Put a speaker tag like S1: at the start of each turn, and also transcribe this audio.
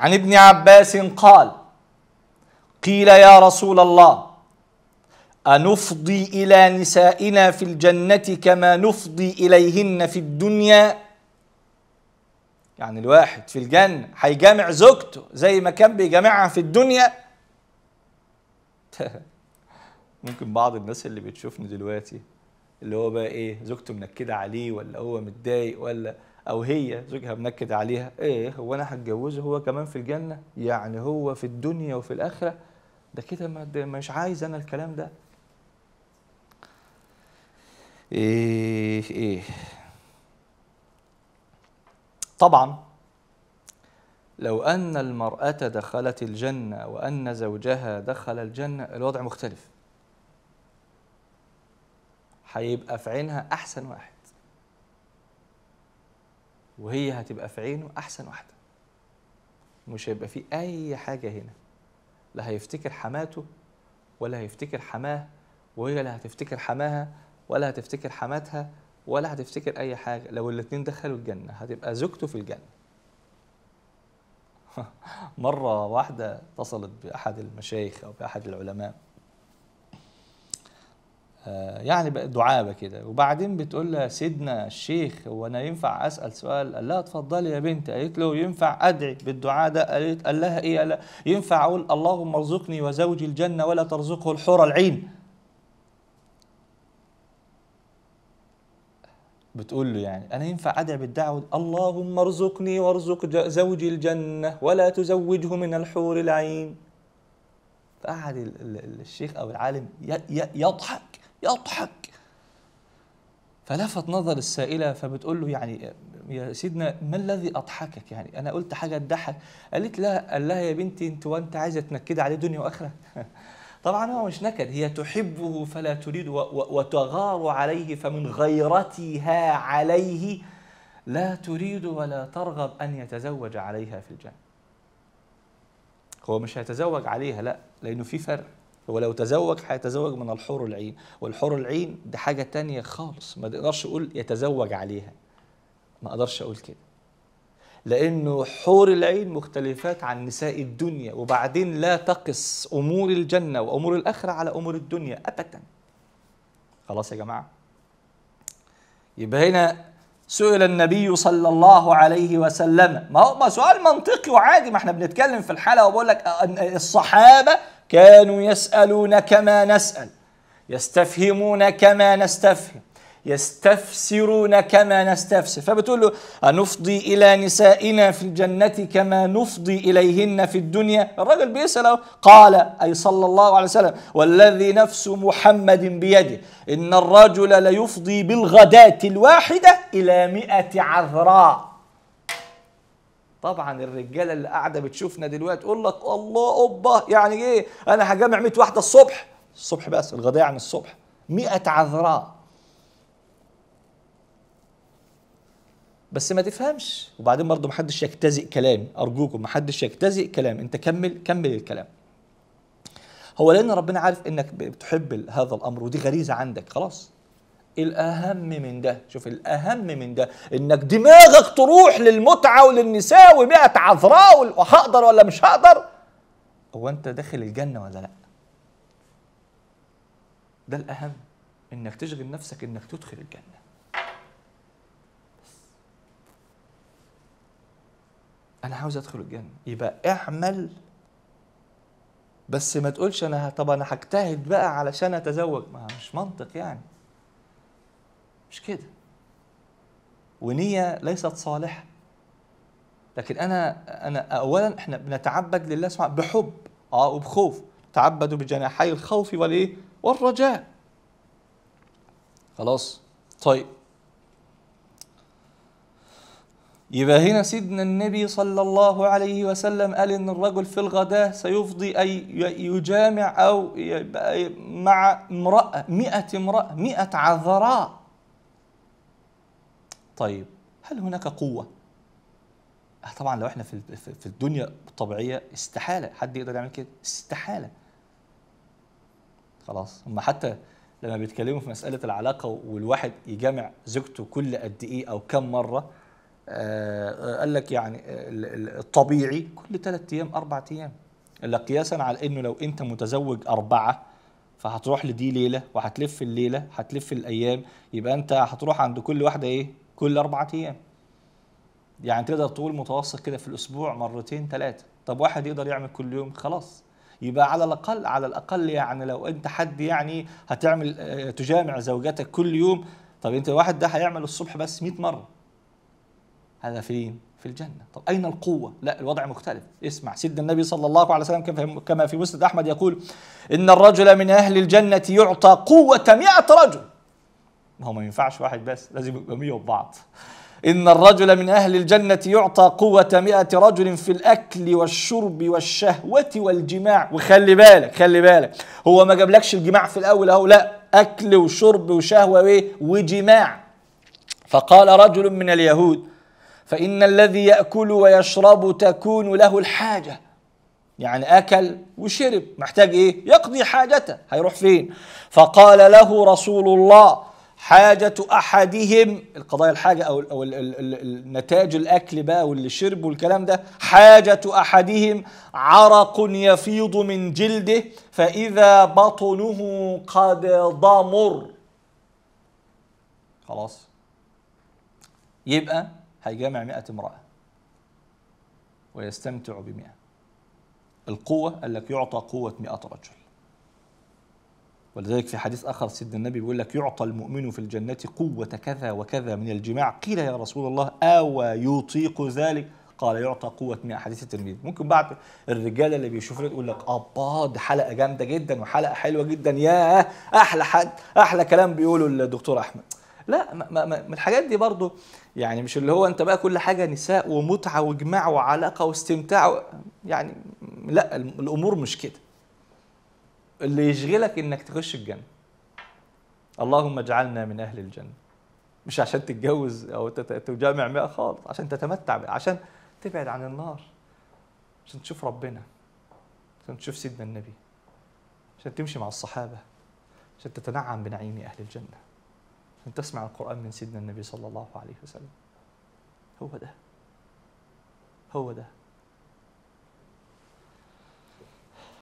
S1: عن ابن عباس قال قيل يا رسول الله أنفضي إلى نسائنا في الجنة كما نفضي إليهن في الدنيا يعني الواحد في الجنة هيجامع زوجته زي ما كان بيجامعها في الدنيا ممكن بعض الناس اللي بتشوفني دلوقتي اللي هو بقى ايه زوجته منكده عليه ولا هو متضايق ولا او هي زوجها منكد عليها ايه هو انا هتجوزه هو كمان في الجنه يعني هو في الدنيا وفي الاخره ده كده مش عايز انا الكلام ده ايه ايه طبعا لو ان المراه دخلت الجنه وان زوجها دخل الجنه الوضع مختلف هيبقى في عينها احسن واحد وهي هتبقى في عينه احسن واحده مش هيبقى في اي حاجه هنا لا هيفتكر حماته ولا هيفتكر حماه وهي لا هتفتكر حماها ولا هتفتكر حماتها ولا هتفتكر اي حاجه لو الاتنين دخلوا الجنه هتبقى زوجته في الجنه مره واحده اتصلت باحد المشايخ او باحد العلماء آه، يعني دعابه كده وبعدين بتقول لها سيدنا الشيخ هو انا ينفع اسال سؤال قال لها اتفضلي يا بنت قالت له ينفع ادعي بالدعاء ده قالت قال لها ايه لها ينفع اقول اللهم ارزقني وزوجي الجنه ولا ترزقه الحور العين بتقول له يعني انا ينفع ادعي بالدعوه اللهم ارزقني وارزق زوجي الجنه ولا تزوجه من الحور العين فقعد الشيخ او العالم يضحك يضحك فلفت نظر السائله فبتقول له يعني يا سيدنا ما الذي اضحكك يعني انا قلت حاجه تضحك قالت لها قال لها يا بنتي انت وانت عايزه تنكد عليه دنيا واخره طبعا هو مش نكد هي تحبه فلا تريد وتغار عليه فمن غيرتها عليه لا تريد ولا ترغب ان يتزوج عليها في الجنه هو مش هيتزوج عليها لا لانه في فرق ولو تزوج هيتزوج من الحور العين والحور العين ده حاجة تانية خالص ما تقدرش أقول يتزوج عليها ما أقدرش أقول كده لأنه حور العين مختلفات عن نساء الدنيا وبعدين لا تقص أمور الجنة وأمور الآخرة على أمور الدنيا أبدا خلاص يا جماعة يبقى هنا سئل النبي صلى الله عليه وسلم ما هو سؤال منطقي وعادي ما احنا بنتكلم في الحلقه وبقول لك الصحابه كانوا يسألون كما نسأل يستفهمون كما نستفهم يستفسرون كما نستفسر فبتقول له أنفضي إلى نسائنا في الجنة كما نفضي إليهن في الدنيا الرجل بيسأل أهو قال أي صلى الله عليه وسلم والذي نفس محمد بيده إن الرجل ليفضي بالغداة الواحدة إلى مئة عذراء طبعا الرجاله اللي قاعده بتشوفنا دلوقتي تقول لك الله اوبا يعني ايه انا هجمع 100 واحده الصبح الصبح بس الغداء عن يعني الصبح 100 عذراء بس ما تفهمش وبعدين برضه ما حدش يجتزئ كلامي ارجوكم ما حدش يجتزئ كلامي انت كمل كمل الكلام هو لان ربنا عارف انك بتحب هذا الامر ودي غريزه عندك خلاص الأهم من ده شوف الأهم من ده إنك دماغك تروح للمتعة وللنساء ومئة عذراء وهقدر ولا مش هقدر هو أنت داخل الجنة ولا لأ ده الأهم إنك تشغل نفسك إنك تدخل الجنة أنا عاوز أدخل الجنة يبقى اعمل بس ما تقولش أنا طب أنا هجتهد بقى علشان أتزوج ما مش منطق يعني مش كده ونية ليست صالحة لكن أنا أنا أولا إحنا بنتعبد لله سبحانه بحب أه وبخوف تعبدوا بجناحي الخوف والإيه والرجاء خلاص طيب يبقى هنا سيدنا النبي صلى الله عليه وسلم قال ان الرجل في الغداة سيفضي اي يجامع او مع امرأة مئة امرأة مئة عذراء طيب هل هناك قوه آه، طبعا لو احنا في في الدنيا الطبيعيه استحاله حد يقدر يعمل كده استحاله خلاص هم حتى لما بيتكلموا في مساله العلاقه والواحد يجامع زوجته كل قد ايه او كم مره آه، قال لك يعني الطبيعي كل ثلاث ايام اربع ايام الا قياسا على انه لو انت متزوج اربعه فهتروح لدي ليله وهتلف الليله هتلف الايام يبقى انت هتروح عند كل واحده ايه كل أربعة أيام يعني تقدر تقول متوسط كده في الأسبوع مرتين ثلاثة طب واحد يقدر يعمل كل يوم خلاص يبقى على الأقل على الأقل يعني لو أنت حد يعني هتعمل آه، تجامع زوجتك كل يوم طب أنت الواحد ده هيعمل الصبح بس 100 مرة هذا فين؟ في الجنة طب أين القوة؟ لا الوضع مختلف اسمع سيدنا النبي صلى الله عليه وسلم كما في مسند أحمد يقول إن الرجل من أهل الجنة يعطى قوة مئة رجل ما هو ما ينفعش واحد بس لازم يبقى مية وبعض إن الرجل من أهل الجنة يعطى قوة مئة رجل في الأكل والشرب والشهوة والجماع وخلي بالك خلي بالك هو ما جابلكش الجماع في الأول أهو لا أكل وشرب وشهوة وإيه وجماع فقال رجل من اليهود فإن الذي يأكل ويشرب تكون له الحاجة يعني أكل وشرب محتاج إيه يقضي حاجته هيروح فين فقال له رسول الله حاجة أحدهم القضايا الحاجة أو, أو نتاج الأكل بقى والشرب والكلام ده حاجة أحدهم عرق يفيض من جلده فإذا بطنه قد ضمر خلاص يبقى هيجامع مئة امرأة ويستمتع بمئة القوة قال لك يعطى قوة مئة رجل ولذلك في حديث آخر سيدنا النبي بيقول لك يعطى المؤمن في الجنة قوة كذا وكذا من الجماع قيل يا رسول الله أوى يطيق ذلك قال يعطى قوة من احاديث الترمذي ممكن بعد الرجالة اللي بيشوفوا يقول لك أبا دي حلقة جامدة جدا وحلقة حلوة جدا يا أحلى حد أحلى كلام بيقوله الدكتور أحمد لا ما ما الحاجات دي برضو يعني مش اللي هو انت بقى كل حاجه نساء ومتعه وجماع وعلاقه واستمتاع يعني لا الامور مش كده اللي يشغلك انك تخش الجنه اللهم اجعلنا من اهل الجنه مش عشان تتجوز او تجامع مئة خالص عشان تتمتع عشان تبعد عن النار عشان تشوف ربنا عشان تشوف سيدنا النبي عشان تمشي مع الصحابه عشان تتنعم بنعيم اهل الجنه عشان تسمع القران من سيدنا النبي صلى الله عليه وسلم هو ده هو ده